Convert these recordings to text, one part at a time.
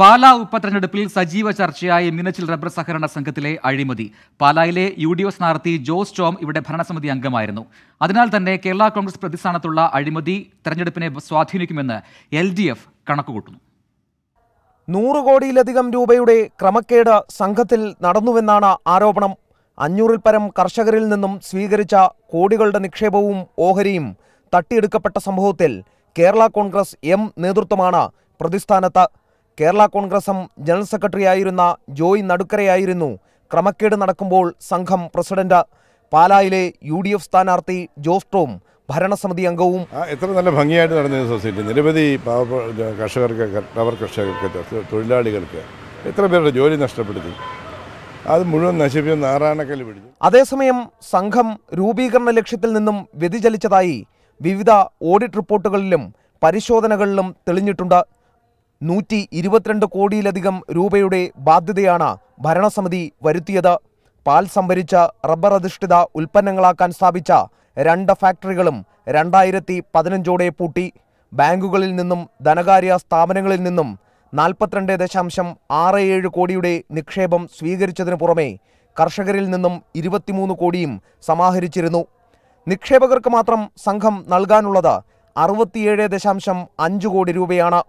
പാലാ ഉപതെരഞ്ഞെടുപ്പിൽ സജീവ ചർച്ചയായ മിനച്ചിൽ റബ്ബർ സഹകരണ സംഘത്തിലെ അഴിമതി പാലായിലെ യു ഡി എഫ് സ്ഥാനാർത്ഥി ജോസ് ടോം ഇവിടെ ഭരണസമിതി അംഗമായിരുന്നു അതിനാൽ തന്നെ കേരള കോൺഗ്രസ് പ്രതിസ്ഥാനത്തുള്ള അഴിമതി തെരഞ്ഞെടുപ്പിനെ സ്വാധീനിക്കുമെന്ന് എൽ ഡി എഫ് കണക്കുകൂട്ടുന്നു നൂറ് കോടിയിലധികം രൂപയുടെ ക്രമക്കേട് സംഘത്തിൽ നടന്നുവെന്നാണ് ആരോപണം അഞ്ഞൂറിൽ പരം കർഷകരിൽ നിന്നും സ്വീകരിച്ച കോടികളുടെ നിക്ഷേപവും ഓഹരിയും തട്ടിയെടുക്കപ്പെട്ട സംഭവത്തിൽ കേരള കോൺഗ്രസ് എം നേതൃത്വമാണ് പ്രതിസ്ഥാനത്ത് കേരള കോൺഗ്രസും ജനറൽ സെക്രട്ടറിയായിരുന്ന ജോയ് നടുക്കരയായിരുന്നു ക്രമക്കേട് നടക്കുമ്പോൾ സംഘം പ്രസിഡന്റ് പാലായിലെ യു ഡി എഫ് സ്ഥാനാർത്ഥി ജോസ് ഭരണസമിതി അംഗവും എത്ര നല്ല ഭംഗിയായിട്ട് നടന്ന സൊസൈറ്റി നിരവധി കർഷകർക്ക് റബ്ബർ കർഷകർക്ക് തൊഴിലാളികൾക്ക് എത്ര പേരുടെ ജോലി നഷ്ടപ്പെടുത്തി അത് മുഴുവൻ നശിപ്പിച്ച് നാറാണക്കല് പിടിച്ചു അതേസമയം സംഘം രൂപീകരണ ലക്ഷ്യത്തിൽ നിന്നും വ്യതിചലിച്ചതായി വിവിധ ഓഡിറ്റ് റിപ്പോർട്ടുകളിലും പരിശോധനകളിലും തെളിഞ്ഞിട്ടുണ്ട് നൂറ്റി ഇരുപത്തിരണ്ട് കോടിയിലധികം രൂപയുടെ ബാധ്യതയാണ് ഭരണസമിതി വരുത്തിയത് പാൽ സംഭരിച്ച റബ്ബർ അധിഷ്ഠിത ഉൽപ്പന്നങ്ങളാക്കാൻ സ്ഥാപിച്ച രണ്ട് ഫാക്ടറികളും രണ്ടായിരത്തി പതിനഞ്ചോടെ പൂട്ടി ബാങ്കുകളിൽ നിന്നും ധനകാര്യ സ്ഥാപനങ്ങളിൽ നിന്നും നാൽപ്പത്തിരണ്ട് ദശാംശം ആറ് ഏഴ് കോടിയുടെ നിക്ഷേപം സ്വീകരിച്ചതിനു പുറമെ കർഷകരിൽ നിന്നും ഇരുപത്തിമൂന്ന് കോടിയും സമാഹരിച്ചിരുന്നു നിക്ഷേപകർക്ക് മാത്രം സംഘം നൽകാനുള്ളത് അറുപത്തിയേഴ് ദശാംശം അഞ്ച് കോടി രൂപയാണ്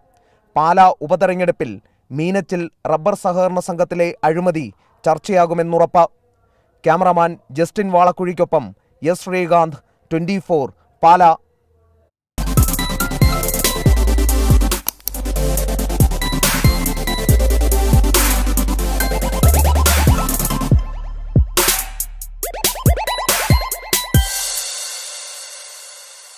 പാലാ ഉപതെരഞ്ഞെടുപ്പിൽ മീനച്ചിൽ റബ്ബർ സഹകരണ സംഘത്തിലെ അഴിമതി ചർച്ചയാകുമെന്നുറപ്പ് ക്യാമറമാൻ ജസ്റ്റിൻ വാളക്കുഴിക്കൊപ്പം S Srikanth twenty four Pala